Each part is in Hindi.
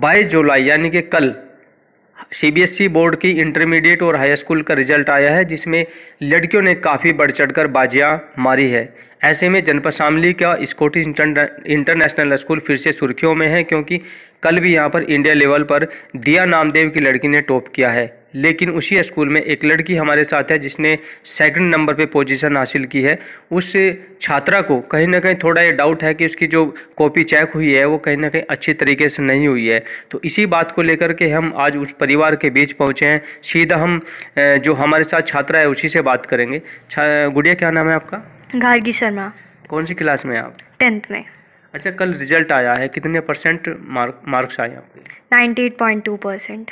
22 जुलाई यानी कि कल सीबीएसई e बोर्ड की इंटरमीडिएट और हाई स्कूल का रिजल्ट आया है जिसमें लड़कियों ने काफ़ी बढ़ चढ़कर बाजियां मारी है ऐसे में जनपद शामली का स्कॉटिश इंटरनेशनल स्कूल फिर से सुर्खियों में है क्योंकि कल भी यहां पर इंडिया लेवल पर दिया नामदेव की लड़की ने टॉप किया है लेकिन उसी स्कूल में एक लड़की हमारे साथ है जिसने सेकंड नंबर पे पोजीशन हासिल की है उस छात्रा को कहीं ना कहीं थोड़ा ये डाउट है कि उसकी जो कॉपी चेक हुई है वो कहीं ना कहीं अच्छी तरीके से नहीं हुई है तो इसी बात को लेकर के हम आज उस परिवार के बीच पहुँचे हैं सीधा हम जो हमारे साथ छात्रा है उसी से बात करेंगे गुड़िया क्या नाम है आपका गार्गी शर्मा कौन सी क्लास में आप टेंथ में अच्छा कल रिजल्ट आया है कितने परसेंट मार्क मार्क्स आए आपके ninety eight point two percent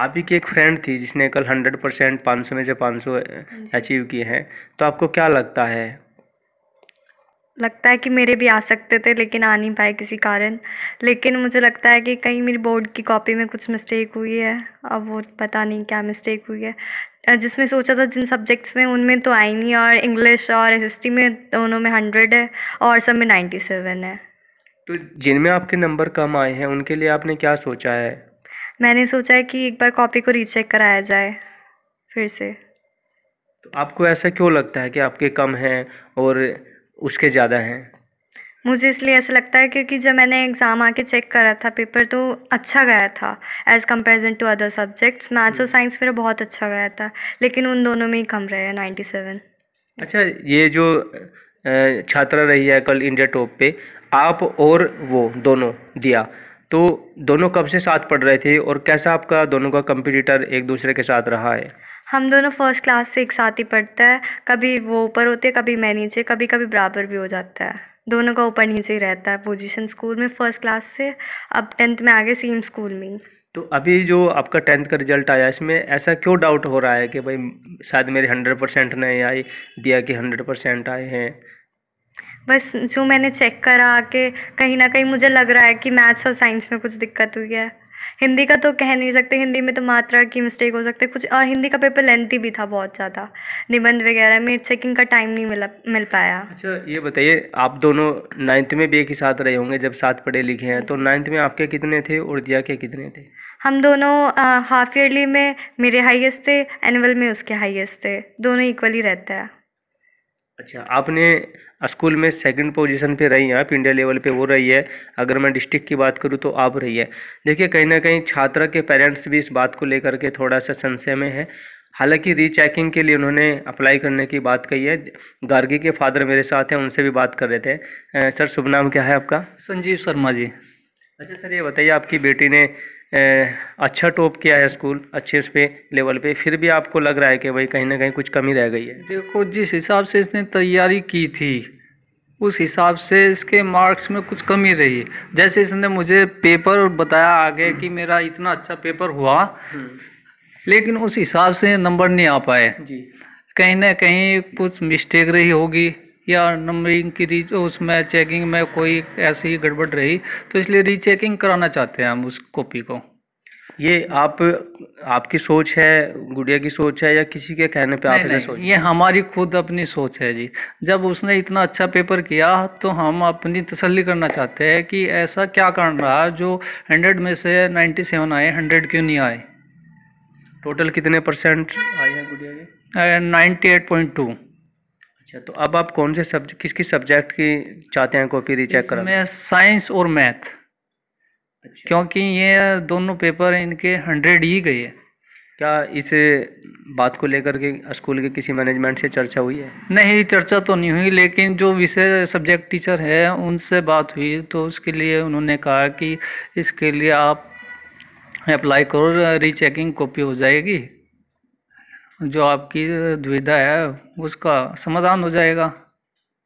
आप ही की एक फ्रेंड थी जिसने कल हंड्रेड परसेंट पाँच सौ में से पाँच सौ अचीव किए हैं तो आपको क्या लगता है लगता है कि मेरे भी आ सकते थे लेकिन आ नहीं पाए किसी कारण लेकिन मुझे लगता है कि कहीं मेरी बोर्ड की कॉपी में कुछ मिस्टेक हुई है अब वो पता नहीं क्या मिस्टेक हुई है जिसमें सोचा था जिन सब्जेक्ट्स में उनमें तो आई नहीं और इंग्लिश और एस में दोनों में हंड्रेड है और सब में नाइन्टी सेवन है तो जिनमें आपके नंबर कम आए हैं उनके लिए आपने क्या सोचा है मैंने सोचा है कि एक बार कॉपी को रीचेक कराया जाए फिर से तो आपको ऐसा क्यों लगता है कि आपके कम हैं और उसके ज़्यादा हैं मुझे इसलिए ऐसा लगता है क्योंकि जब मैंने एग्ज़ाम आके चेक करा था पेपर तो अच्छा गया था as comparison to other subjects maths और साइंस हम्म। मेरा बहुत अच्छा गया था लेकिन उन दोनों में ही कम रहे नाइन्टी सेवन अच्छा ये जो छात्रा रही है कल इंडिया टॉप पे आप और वो दोनों दिया तो दोनों कब से साथ पढ़ रहे थे और कैसा आपका दोनों का कंपटीटर एक दूसरे के साथ रहा है हम दोनों फर्स्ट क्लास से एक साथ ही पढ़ते हैं कभी वो ऊपर होते हैं कभी मैं नीचे कभी कभी बराबर भी हो जाता है दोनों का ऊपर नीचे ही रहता है पोजीशन स्कूल में फर्स्ट क्लास से अब टेंथ में आगे सेम स्कूल में तो अभी जो आपका टेंथ का रिजल्ट आया इसमें ऐसा क्यों डाउट हो रहा है कि भाई शायद मेरे हंड्रेड परसेंट नहीं आए दिया कि हंड्रेड परसेंट आए हैं बस जो मैंने चेक करा आके कहीं ना कहीं मुझे लग रहा है कि मैथ्स और साइंस में कुछ दिक्कत हुई है हिंदी का तो कह नहीं सकते हिंदी में तो मात्रा की मिस्टेक हो सकते कुछ और हिंदी का पेपर लेंथी भी था बहुत ज़्यादा निबंध वगैरह में चेकिंग का टाइम नहीं मिला मिल पाया अच्छा ये बताइए आप दोनों नाइन्थ में भी एक ही साथ रहे होंगे जब साथ पढ़े लिखे हैं तो नाइन्थ में आपके कितने थे और दिया के कितने थे हम दोनों हाफ ईयरली में मेरे हाइएस्ट थे एनुअल में उसके हाइएस्ट थे दोनों इक्वली रहते हैं अच्छा आपने स्कूल में सेकंड पोजीशन पे रही हैं आप इंडिया लेवल पे वो रही है अगर मैं डिस्ट्रिक्ट की बात करूँ तो आप रही है देखिए कहीं ना कहीं छात्रा के पेरेंट्स भी इस बात को लेकर के थोड़ा सा संशय में है हालांकि रीचेकिंग के लिए उन्होंने अप्लाई करने की बात कही है गार्गी के फादर मेरे साथ हैं उनसे भी बात कर रहे थे सर शुभ नाम क्या है आपका संजीव शर्मा जी अच्छा सर ये बताइए आपकी बेटी ने अच्छा टॉप किया है स्कूल अच्छे उस पर लेवल पे फिर भी आपको लग रहा है कि भाई कहीं ना कहीं कुछ कमी रह गई है देखो जिस हिसाब से इसने तैयारी की थी उस हिसाब से इसके मार्क्स में कुछ कमी रही जैसे इसने मुझे पेपर बताया आगे कि मेरा इतना अच्छा पेपर हुआ लेकिन उस हिसाब से नंबर नहीं आ पाए कहीं ना कहीं कुछ मिस्टेक रही होगी या नंबरिंग की रीच उसमें चेकिंग में कोई ऐसी गड़बड़ रही तो इसलिए रीचेकिंग कराना चाहते हैं हम उस कॉपी को ये आप आपकी सोच है गुड़िया की सोच है या किसी के कहने पे आप सोच ये हमारी खुद अपनी सोच है जी जब उसने इतना अच्छा पेपर किया तो हम अपनी तसल्ली करना चाहते हैं कि ऐसा क्या कारण रहा जो हंड्रेड में से नाइन्टी सेवन आए हंड्रेड क्यों नहीं आए टोटल कितने परसेंट आए हैं गुड़िया के नाइन्टी एट पॉइंट टू अच्छा तो अब आप कौन से सब्जेक्ट किस किस सब्जेक्ट की चाहते हैं कॉपी रीचेक कर मैं साइंस और मैथ अच्छा। क्योंकि ये दोनों पेपर इनके हंड्रेड ही गए हैं क्या इस बात को लेकर के स्कूल के किसी मैनेजमेंट से चर्चा हुई है नहीं चर्चा तो नहीं हुई लेकिन जो विषय सब्जेक्ट टीचर है उनसे बात हुई तो उसके लिए उन्होंने कहा कि इसके लिए आप अप्लाई करो रीचेकिंग कॉपी हो जाएगी जो आपकी दुविधा है उसका समाधान हो जाएगा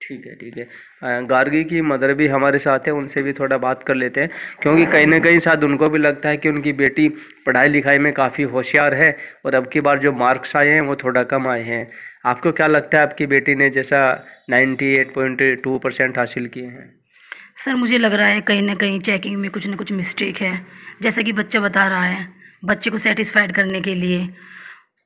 ठीक है ठीक है गार्गी की मदर भी हमारे साथ है उनसे भी थोड़ा बात कर लेते हैं क्योंकि कहीं ना कहीं शायद उनको भी लगता है कि उनकी बेटी पढ़ाई लिखाई में काफ़ी होशियार है और अब की बार जो मार्क्स आए हैं वो थोड़ा कम आए हैं आपको क्या लगता है आपकी बेटी ने जैसा नाइन्टी परसेंट हासिल किए हैं सर मुझे लग रहा है कहीं ना कहीं चेकिंग में कुछ ना कुछ मिस्टेक है जैसे कि बच्चा बता रहा है बच्चे को सेटिस्फाइड करने के लिए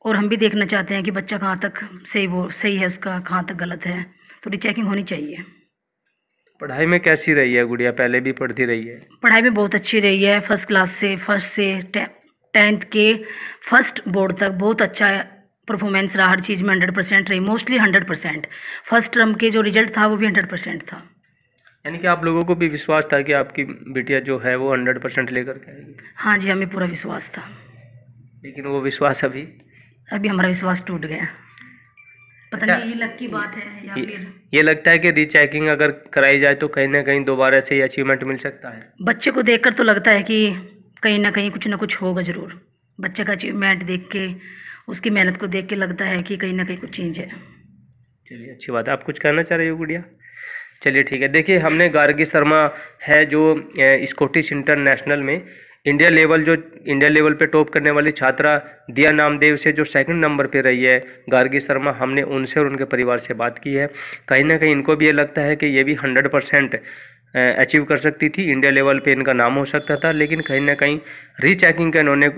और हम भी देखना चाहते हैं कि बच्चा कहाँ तक सही वो सही है उसका कहाँ तक गलत है थोड़ी चेकिंग होनी चाहिए पढ़ाई में कैसी रही है गुड़िया पहले भी पढ़ती रही है पढ़ाई में बहुत अच्छी रही है फर्स्ट क्लास से फर्स्ट से टेंथ के फर्स्ट बोर्ड तक बहुत अच्छा परफॉर्मेंस रहा हर चीज़ में हंड्रेड परसेंट रही mostly hundred percent first term के जो रिजल्ट था वो भी हंड्रेड परसेंट था यानी कि आप लोगों को भी विश्वास था कि आपकी बिटिया जो है वो हंड्रेड परसेंट लेकर के हाँ जी हमें पूरा विश्वास था लेकिन वो विश्वास अभी अभी हमारा विश्वास टूट गया पता अच्छा। नहीं ये लक की बात है या फिर ये लगता है कि रीचेकिंग अगर कराई जाए तो कहीं ना कहीं दोबारा से ये अचीवमेंट मिल सकता है बच्चे को देखकर तो लगता है कि कहीं ना कहीं कुछ ना कुछ होगा ज़रूर बच्चे का अचीवमेंट देख के उसकी मेहनत को देख के लगता है कि कहीं ना कहीं कुछ चेंज है चलिए अच्छी बात है आप कुछ कहना चाह रहे हो गुड़िया चलिए ठीक है देखिए हमने गार्गी शर्मा है जो स्कॉटिश इंटरनेशनल में इंडिया लेवल जो इंडिया लेवल पे टॉप करने वाली छात्रा दिया नामदेव से जो सेकंड नंबर पे रही है गार्गी शर्मा हमने उनसे और उनके परिवार से बात की है कहीं ना कहीं इनको भी ये लगता है कि ये भी हंड्रेड परसेंट अचीव कर सकती थी इंडिया लेवल पे इनका नाम हो सकता था लेकिन कहीं ना कहीं रीचेकिंग का इन्होंने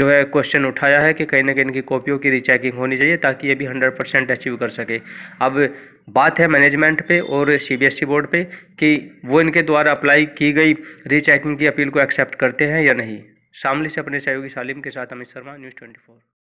जो है क्वेश्चन उठाया है कि कहीं ना कहीं इनकी कॉपियों की रीचेकिंग होनी चाहिए ताकि ये भी हंड्रेड परसेंट अचीव कर सके अब बात है मैनेजमेंट पे और सीबीएसई बोर्ड e पे कि वो इनके द्वारा अप्लाई की गई रीचैकिंग की अपील को एक्सेप्ट करते हैं या नहीं शामली से अपने सहयोगी सालिम के साथ अमित शर्मा न्यूज़ ट्वेंटी